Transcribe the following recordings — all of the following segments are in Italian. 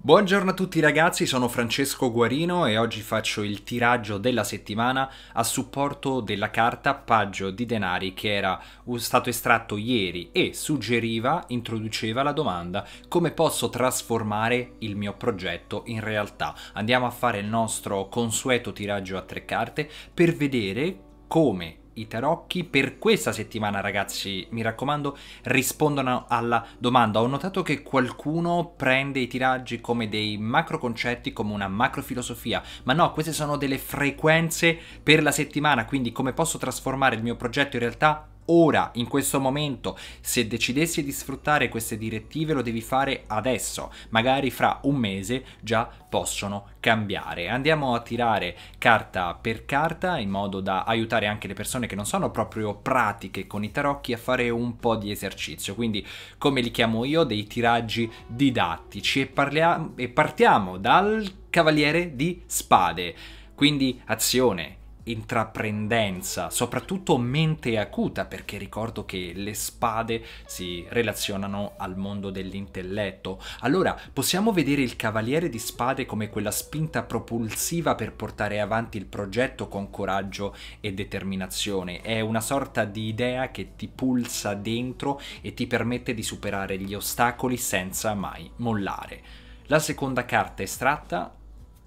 Buongiorno a tutti ragazzi, sono Francesco Guarino e oggi faccio il tiraggio della settimana a supporto della carta Paggio di denari che era stato estratto ieri e suggeriva, introduceva la domanda come posso trasformare il mio progetto in realtà. Andiamo a fare il nostro consueto tiraggio a tre carte per vedere come i tarocchi per questa settimana ragazzi mi raccomando rispondono alla domanda ho notato che qualcuno prende i tiraggi come dei macro concetti come una macro filosofia ma no queste sono delle frequenze per la settimana quindi come posso trasformare il mio progetto in realtà ora, in questo momento. Se decidessi di sfruttare queste direttive lo devi fare adesso, magari fra un mese già possono cambiare. Andiamo a tirare carta per carta in modo da aiutare anche le persone che non sono proprio pratiche con i tarocchi a fare un po' di esercizio, quindi come li chiamo io dei tiraggi didattici e, parliamo, e partiamo dal cavaliere di spade. Quindi azione, intraprendenza, soprattutto mente acuta, perché ricordo che le spade si relazionano al mondo dell'intelletto. Allora, possiamo vedere il cavaliere di spade come quella spinta propulsiva per portare avanti il progetto con coraggio e determinazione. È una sorta di idea che ti pulsa dentro e ti permette di superare gli ostacoli senza mai mollare. La seconda carta estratta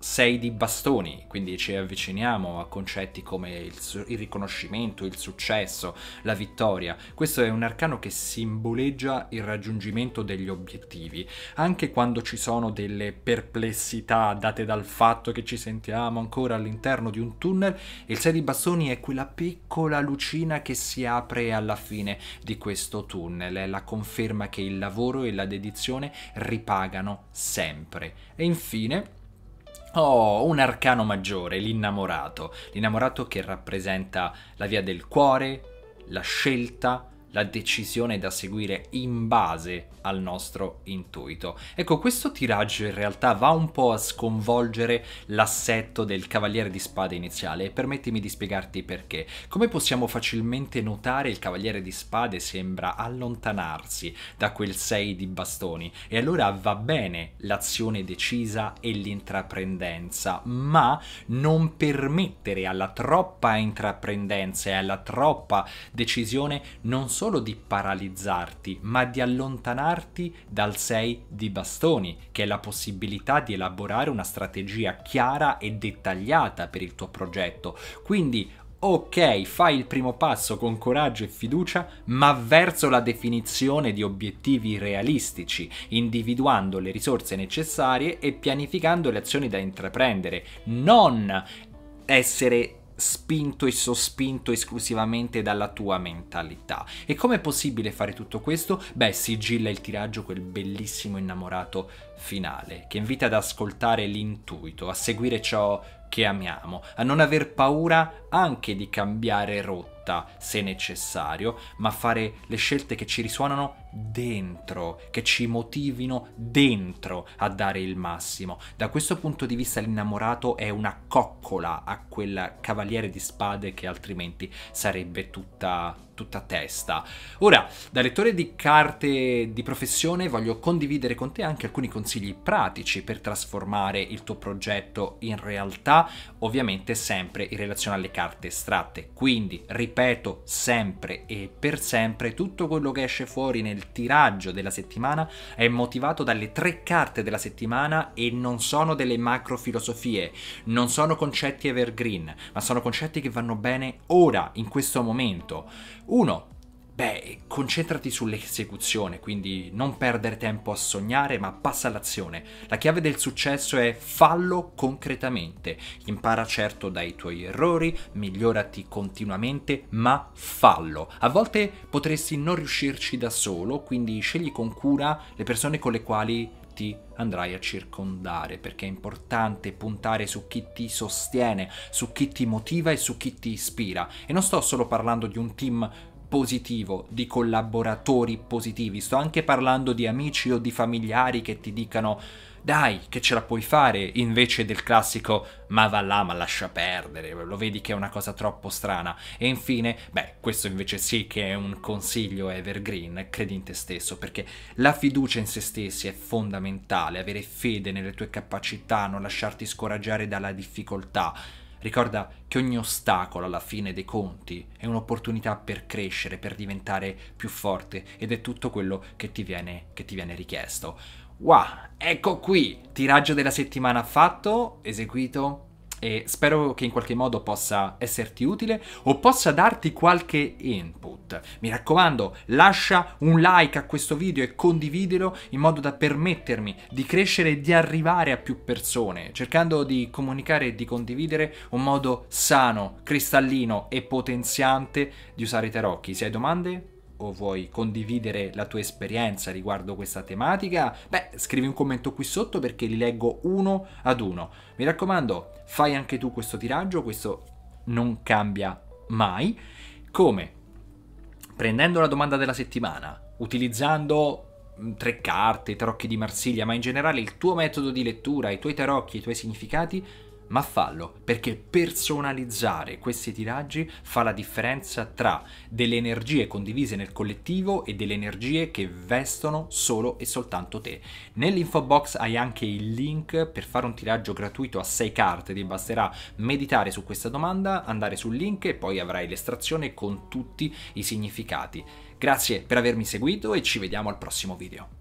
sei di bastoni, quindi ci avviciniamo a concetti come il, il, riconoscimento, il successo, la vittoria. Questo è un arcano che simboleggia il raggiungimento degli obiettivi, anche quando ci sono delle perplessità date dal fatto che ci sentiamo ancora all'interno di un tunnel, il 6 di bastoni è quella piccola lucina che si apre alla fine di questo tunnel, è la conferma che il lavoro e la dedizione ripagano sempre. E infine, Oh, un arcano maggiore, l'innamorato. L'innamorato che rappresenta la via del cuore, la scelta, la decisione da seguire in base al nostro intuito. Ecco, questo tiraggio in realtà va un po' a sconvolgere l'assetto del cavaliere di spada iniziale e permettimi di spiegarti perché. Come possiamo facilmente notare, il cavaliere di spade sembra allontanarsi da quel 6 di bastoni e allora va bene l'azione decisa e l'intraprendenza, ma non permettere alla troppa intraprendenza e alla troppa decisione non solo solo di paralizzarti, ma di allontanarti dal 6 di bastoni, che è la possibilità di elaborare una strategia chiara e dettagliata per il tuo progetto. Quindi ok, fai il primo passo con coraggio e fiducia, ma verso la definizione di obiettivi realistici, individuando le risorse necessarie e pianificando le azioni da intraprendere, non essere spinto e sospinto esclusivamente dalla tua mentalità. E come è possibile fare tutto questo? Beh, sigilla il tiraggio quel bellissimo innamorato finale, che invita ad ascoltare l'intuito, a seguire ciò che amiamo, a non aver paura anche di cambiare rotta libertà se necessario, ma fare le scelte che ci risuonano dentro, che ci motivino dentro a dare il massimo. Da questo punto di vista l'innamorato è una coccola a quel cavaliere di spade che altrimenti sarebbe tutta tutta testa. Ora, da lettore di carte di professione voglio condividere con te anche alcuni consigli pratici per trasformare il tuo progetto in realtà, ovviamente sempre in relazione alle carte estratte. Quindi, ripeto, sempre e per sempre tutto quello che esce fuori nel tiraggio della settimana è motivato dalle tre carte della settimana e non sono delle macro filosofie, non sono concetti evergreen, ma sono concetti che vanno bene ora, in questo momento. 1. beh, concentrati sull'esecuzione, quindi non perdere tempo a sognare, ma passa all'azione. La chiave del successo è fallo concretamente. Impara certo dai tuoi errori, migliorati continuamente, ma fallo. A volte potresti non riuscirci da solo, quindi scegli con cura le persone con le quali ti andrai a circondare, perché è importante puntare su chi ti sostiene, su chi ti motiva e su chi ti ispira. E non sto solo parlando di un team positivo, di collaboratori positivi, sto anche parlando di amici o di familiari che ti dicano dai che ce la puoi fare, invece del classico ma va là, ma lascia perdere, lo vedi che è una cosa troppo strana. E infine, beh, questo invece sì che è un consiglio evergreen, credi in te stesso, perché la fiducia in se stessi è fondamentale, avere fede nelle tue capacità, non lasciarti scoraggiare dalla difficoltà. Ricorda che ogni ostacolo alla fine dei conti è un'opportunità per crescere, per diventare più forte ed è tutto quello che ti viene, che ti viene richiesto. Wow, ecco qui, tiraggio della settimana fatto, eseguito e spero che in qualche modo possa esserti utile o possa darti qualche input. Mi raccomando, lascia un like a questo video e condividilo in modo da permettermi di crescere e di arrivare a più persone, cercando di comunicare e di condividere un modo sano, cristallino e potenziante di usare i tarocchi. Se hai domande, o vuoi condividere la tua esperienza riguardo questa tematica, beh, scrivi un commento qui sotto perché li leggo uno ad uno. Mi raccomando, fai anche tu questo tiraggio, questo non cambia mai. Come? Prendendo la domanda della settimana, utilizzando mm, tre carte, i tarocchi di Marsiglia, ma in generale il tuo metodo di lettura, i tuoi tarocchi, i tuoi significati ma fallo perché personalizzare questi tiraggi fa la differenza tra delle energie condivise nel collettivo e delle energie che vestono solo e soltanto te. Nell'info box hai anche il link per fare un tiraggio gratuito a 6 carte, ti basterà meditare su questa domanda, andare sul link e poi avrai l'estrazione con tutti i significati. Grazie per avermi seguito e ci vediamo al prossimo video.